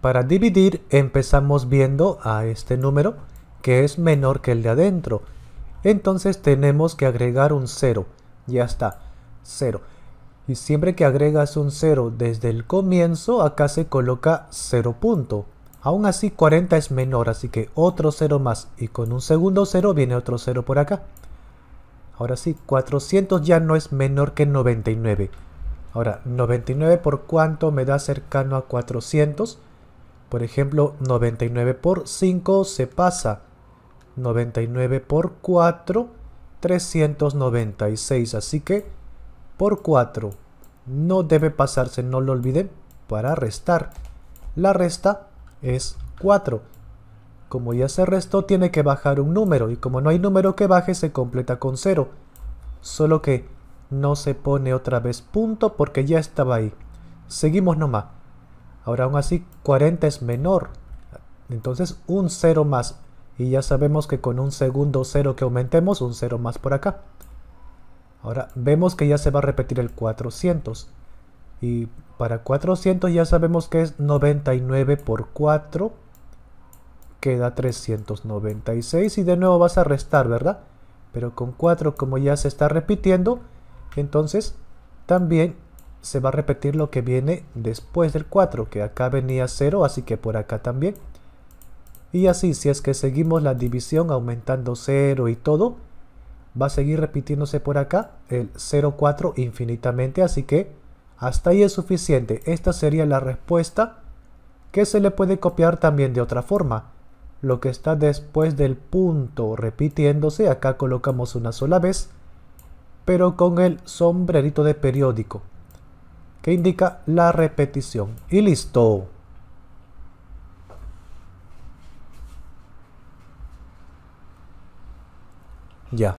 Para dividir empezamos viendo a este número que es menor que el de adentro. Entonces tenemos que agregar un 0. Ya está, 0. Y siempre que agregas un 0 desde el comienzo, acá se coloca 0 punto. Aún así 40 es menor, así que otro 0 más. Y con un segundo 0 viene otro 0 por acá. Ahora sí, 400 ya no es menor que 99. Ahora, 99 por cuánto me da cercano a 400. Por ejemplo, 99 por 5 se pasa. 99 por 4, 396. Así que por 4 no debe pasarse, no lo olviden, para restar. La resta es 4. Como ya se restó, tiene que bajar un número. Y como no hay número que baje, se completa con 0. Solo que no se pone otra vez punto porque ya estaba ahí. Seguimos nomás. Ahora aún así 40 es menor. Entonces un 0 más. Y ya sabemos que con un segundo 0 que aumentemos, un 0 más por acá. Ahora vemos que ya se va a repetir el 400. Y para 400 ya sabemos que es 99 por 4. Queda 396 y de nuevo vas a restar, ¿verdad? Pero con 4 como ya se está repitiendo, entonces también se va a repetir lo que viene después del 4, que acá venía 0, así que por acá también. Y así, si es que seguimos la división aumentando 0 y todo, va a seguir repitiéndose por acá el 0, 4 infinitamente, así que hasta ahí es suficiente. Esta sería la respuesta que se le puede copiar también de otra forma. Lo que está después del punto repitiéndose, acá colocamos una sola vez, pero con el sombrerito de periódico indica la repetición. Y listo. Ya.